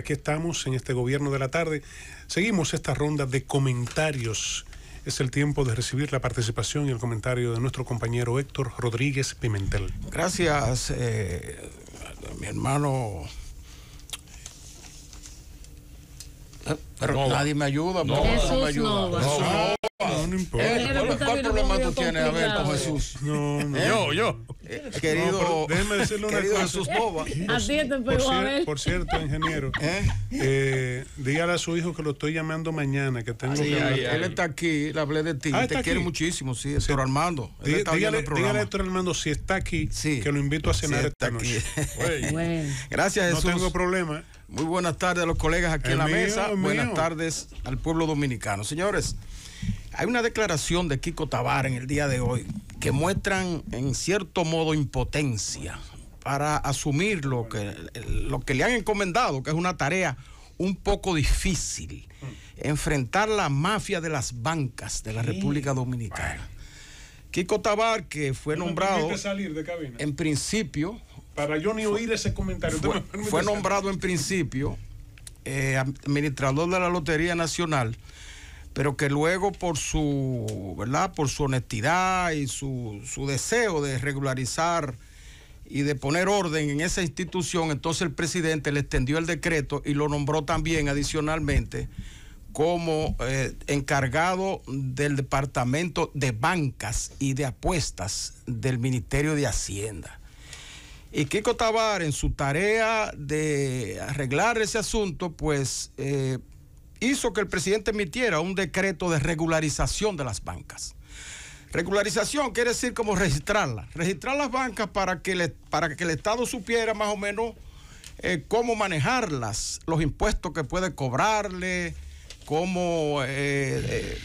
Aquí estamos en este gobierno de la tarde. Seguimos esta ronda de comentarios. Es el tiempo de recibir la participación y el comentario de nuestro compañero Héctor Rodríguez Pimentel. Gracias, eh, mi hermano. Pero nadie me ayuda. Jesús me ayuda. No, no importa. ¿Cuál, problema tú tienes, a ver, con Jesús? No, no. ¿Eh? Yo, yo. Eh, querido, decirle una cosa. Jesús Boba. Así te Por cierto, ingeniero, ¿Eh? dígale a su hijo que lo estoy llamando mañana, que tengo que Él está aquí, le hablé de ti, ah, te quiere muchísimo, sí, Héctor Armando. Dígale a Héctor Armando, si está aquí, que lo invito a cenar esta noche. Gracias, Jesús. No tengo problema. Muy buenas tardes a los colegas aquí en la mesa. Buenas tardes al pueblo dominicano. Señores, hay una declaración de Kiko Tabar en el día de hoy que muestran en cierto modo impotencia para asumir lo que, lo que le han encomendado, que es una tarea un poco difícil, enfrentar la mafia de las bancas de la República Dominicana. Kiko Tabar, que fue nombrado salir en principio... Para yo ni oír ese comentario. Fue, nombrado en principio eh, administrador de la Lotería Nacional pero que luego por su, ¿verdad? Por su honestidad y su, deseo de regularizar y de poner orden en esa institución, entonces el presidente le extendió el decreto y lo nombró también adicionalmente como eh, encargado del departamento de bancas y de apuestas del Ministerio de Hacienda. Y Kiko Tabar en su tarea de arreglar ese asunto, pues eh, hizo que el presidente emitiera un decreto de regularización de las bancas. Regularización quiere decir como registrarlas, registrar las bancas para que, para que el Estado supiera más o menos eh, cómo manejarlas, los impuestos que puede cobrarle, cómo eh, eh,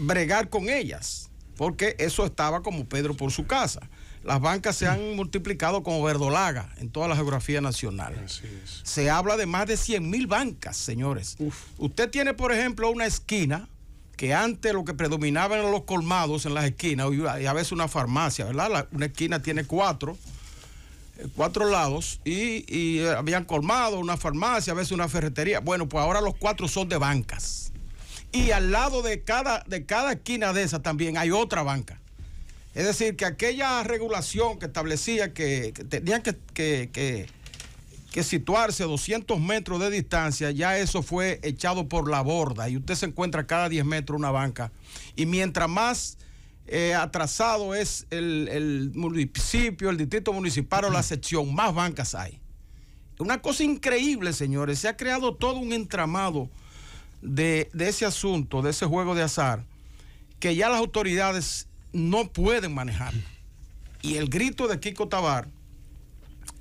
bregar con ellas, porque eso estaba como Pedro por su casa. Las bancas se han multiplicado como verdolaga en toda la geografía nacional. Se habla de más de 100 mil bancas, señores. Usted tiene, por ejemplo, una esquina que antes lo que predominaba eran los colmados en las esquinas y a veces una farmacia, ¿verdad? una esquina tiene cuatro, eh, cuatro lados y, y, eh, habían colmado una farmacia, a veces una ferretería. Bueno, pues ahora los cuatro son de bancas. Y al lado de cada, de cada esquina de esa también hay otra banca. Es decir, que aquella regulación que establecía que, tenían que, situarse a 200 metros de distancia, ya eso fue echado por la borda y usted se encuentra cada 10 metros una banca. Y mientras más eh, atrasado es el, municipio, el distrito municipal o la sección, más bancas hay. Una cosa increíble, señores, se ha creado todo un entramado de ese asunto, de ese juego de azar, que ya las autoridades no pueden manejar. Y el grito de Kiko Tabar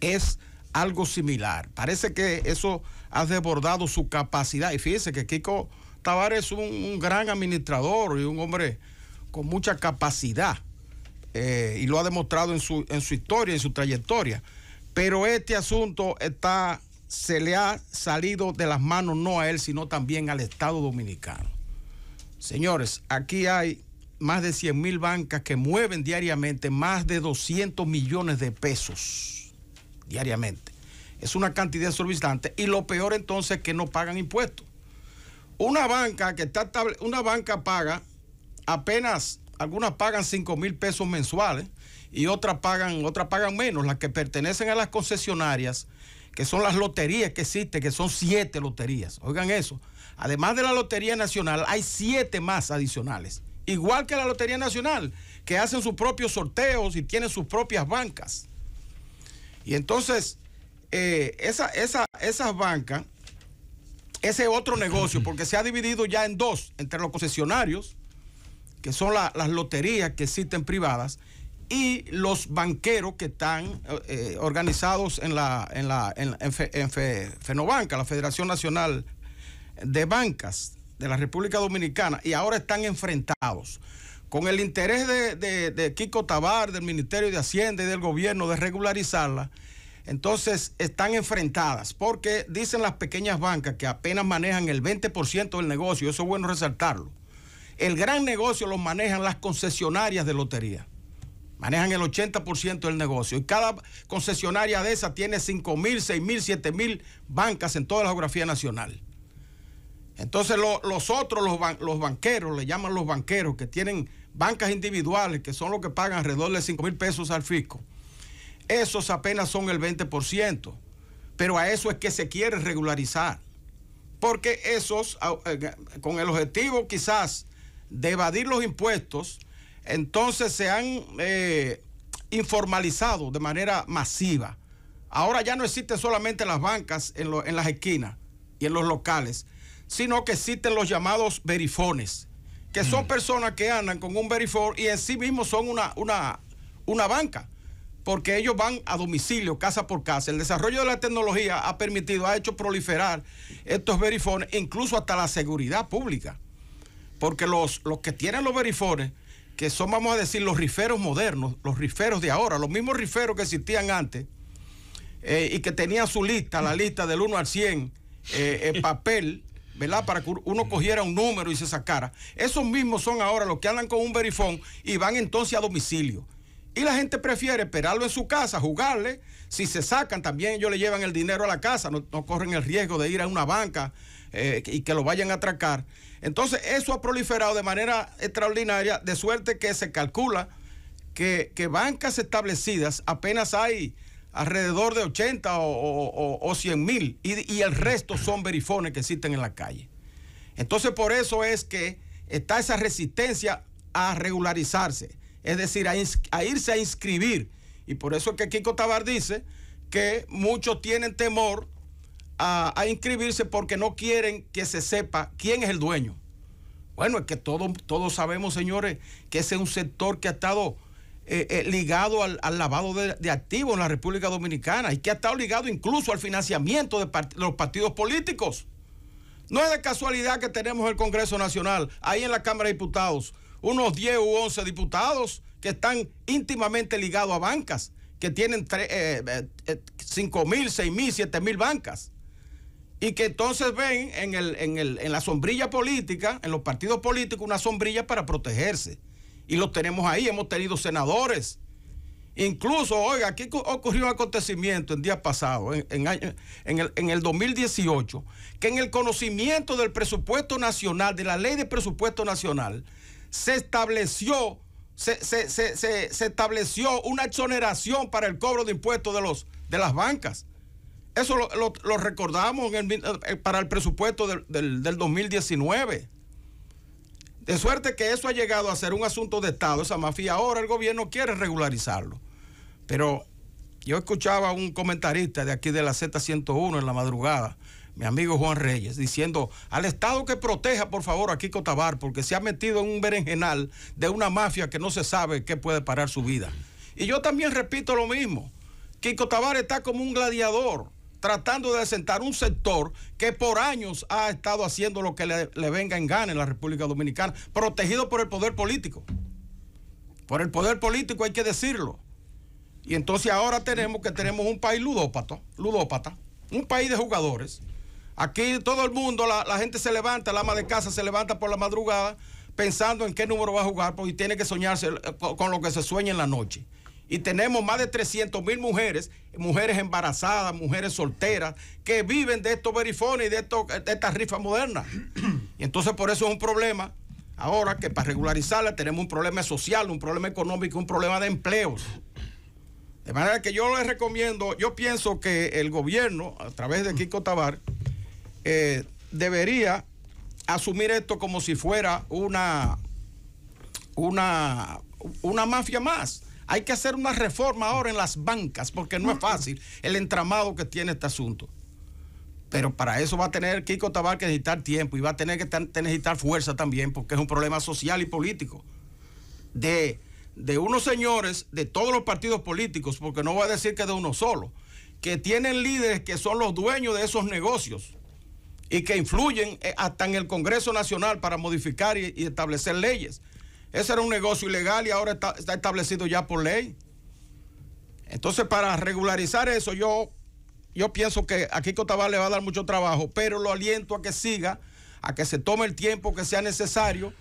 es algo similar. Parece que eso ha desbordado su capacidad. Y fíjense que Kiko Tabar es un, gran administrador y un hombre con mucha capacidad. Eh, y lo ha demostrado en su, en su historia, en su trayectoria. Pero este asunto está, se le ha salido de las manos no a él, sino también al Estado Dominicano. Señores, aquí hay más de 100 mil bancas que mueven diariamente más de 200 millones de pesos diariamente. Es una cantidad exorbitante y lo peor entonces es que no pagan impuestos. Una banca que está una banca paga apenas, algunas pagan 5 mil pesos mensuales y otras pagan, otras pagan menos, las que pertenecen a las concesionarias, que son las loterías que existen, que son siete loterías. Oigan eso. Además de la Lotería Nacional, hay siete más adicionales igual que la Lotería Nacional, que hacen sus propios sorteos y tienen sus propias bancas. Y entonces, eh, esa, esa, esas bancas, ese otro negocio, porque se ha dividido ya en dos, entre los concesionarios, que son las loterías que existen privadas, y los banqueros que están eh, organizados en la, en la en, Fenobanca, la Federación Nacional de Bancas de la República Dominicana y ahora están enfrentados con el interés de, Kiko Tabar, del Ministerio de Hacienda y del gobierno de regularizarla, entonces están enfrentadas, porque dicen las pequeñas bancas que apenas manejan el 20% del negocio, eso es bueno resaltarlo. El gran negocio lo manejan las concesionarias de lotería, manejan el 80% del negocio, y cada concesionaria de esa tiene 5 mil, 6 mil, 7 mil bancas en toda la geografía nacional. Entonces los otros, los, los, banqueros, le llaman los banqueros, que tienen bancas individuales, que son los que pagan alrededor de 5 mil pesos al fisco, esos apenas son el 20%, pero a eso es que se quiere regularizar, porque esos, eh, con el objetivo quizás de evadir los impuestos, entonces se han eh, informalizado de manera masiva. Ahora ya no existen solamente las bancas en, en las esquinas y en los locales, sino que existen los llamados verifones, que son mm. personas que andan con un verifón y en sí mismos son una, banca porque ellos van a domicilio, casa por casa. El desarrollo de la tecnología ha permitido, ha hecho proliferar estos verifones, incluso hasta la seguridad pública. Porque los, los que tienen los verifones, que son, vamos a decir, los riferos modernos, los riferos de ahora, los mismos riferos que existían antes, eh, y que tenían su lista, la lista del 1 al 100, eh, en papel, ¿verdad? Para que uno cogiera un número y se sacara. Esos mismos son ahora los que andan con un verifón y van entonces a domicilio. Y la gente prefiere esperarlo en su casa, jugarle. Si se sacan, también ellos le llevan el dinero a la casa, no, corren el riesgo de ir a una banca eh, y que lo vayan a atracar. Entonces, eso ha proliferado de manera extraordinaria, de suerte que se calcula que, que bancas establecidas apenas hay alrededor de 80 o, 100 mil, y, el resto son verifones que existen en la calle. Entonces, por eso es que está esa resistencia a regularizarse, es decir, a, irse a inscribir. Y por eso es que Kiko Tabar dice que muchos tienen temor a, inscribirse porque no quieren que se sepa quién es el dueño. Bueno, es que todos sabemos, señores, que ese es un sector que ha estado eh, eh, ligado al, lavado de, activos en la República Dominicana y que ha estado ligado incluso al financiamiento de, los partidos políticos. No es de casualidad que tenemos el Congreso Nacional, ahí en la Cámara de Diputados, unos 10 u 11 diputados que están íntimamente ligados a bancas, que tienen 5 eh, mil, 6 mil, 7 mil bancas. Y que entonces ven en la sombrilla política, en los partidos políticos, una sombrilla para protegerse. Y lo tenemos ahí, hemos tenido senadores. Incluso, oiga, aquí ocurrió un acontecimiento en día pasado, en, en, el, en el 2018, que en el conocimiento del presupuesto nacional, de la ley de presupuesto nacional, se estableció se, se, se, estableció una exoneración para el cobro de impuestos de, los, de las bancas. Eso lo, recordamos eh, para el presupuesto del, del, del 2019. De suerte que eso ha llegado a ser un asunto de Estado, esa mafia. Ahora el gobierno quiere regularizarlo. Pero yo escuchaba a un comentarista de aquí de la Z101 en la madrugada, mi amigo Juan Reyes, diciendo al Estado que proteja, por favor, a Kiko Tabar, porque se ha metido en un berenjenal de una mafia que no se sabe qué puede parar su vida. Y yo también repito lo mismo. Kiko Tabar está como un gladiador tratando de asentar un sector que por años ha estado haciendo lo que le, venga en gana en la República Dominicana, protegido por el poder político. Por el poder político hay que decirlo. Y entonces ahora tenemos que tenemos un país ludópata, ludópata, un país de jugadores. Aquí todo el mundo, la, gente se levanta, el ama de casa se levanta por la madrugada pensando en qué número va a jugar, porque tiene que soñarse eh, con lo que se sueña en la noche. Y tenemos más de 300 mil mujeres, mujeres embarazadas, mujeres solteras, que viven de estos verifones y de, estas rifas modernas. Y entonces por eso es un problema. Ahora que para regularizarla tenemos un problema social, un problema económico, un problema de empleos. De manera que yo les recomiendo, yo pienso que el gobierno, a través de Kiko Tabar, eh, debería asumir esto como si fuera una, una, una mafia más. Hay que hacer una reforma ahora en las bancas, porque no es fácil el entramado que tiene este asunto. Pero para eso va a tener Kiko Tabar que necesitar tiempo y va a tener que necesitar fuerza también, porque es un problema social y político. De, unos señores de todos los partidos políticos, porque no voy a decir que de uno solo, que tienen líderes que son los dueños de esos negocios y que influyen eh, hasta en el Congreso Nacional para modificar y establecer leyes ese era un negocio ilegal y ahora está, establecido ya por ley. Entonces, para regularizar eso, yo, yo pienso que aquí Cotabal le va a dar mucho trabajo, pero lo aliento a que siga, a que se tome el tiempo que sea necesario,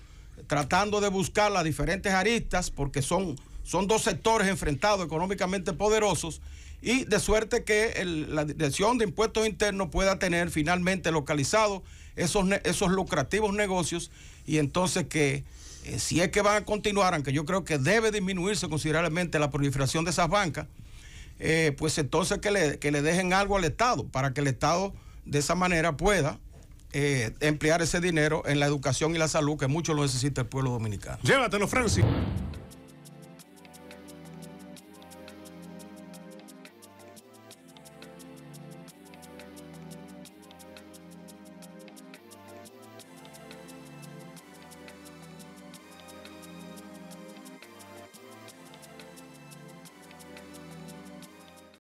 tratando de buscar las diferentes aristas, porque son, son dos sectores enfrentados económicamente poderosos, y de suerte que la dirección de impuestos internos pueda tener finalmente localizado esos, lucrativos negocios y entonces que eh, si es que van a continuar, aunque yo creo que debe disminuirse considerablemente la proliferación de esas bancas, eh, pues entonces que le, dejen algo al Estado para que el Estado de esa manera pueda eh, emplear ese dinero en la educación y la salud que mucho lo necesita el pueblo dominicano. Llévatelo, Francis.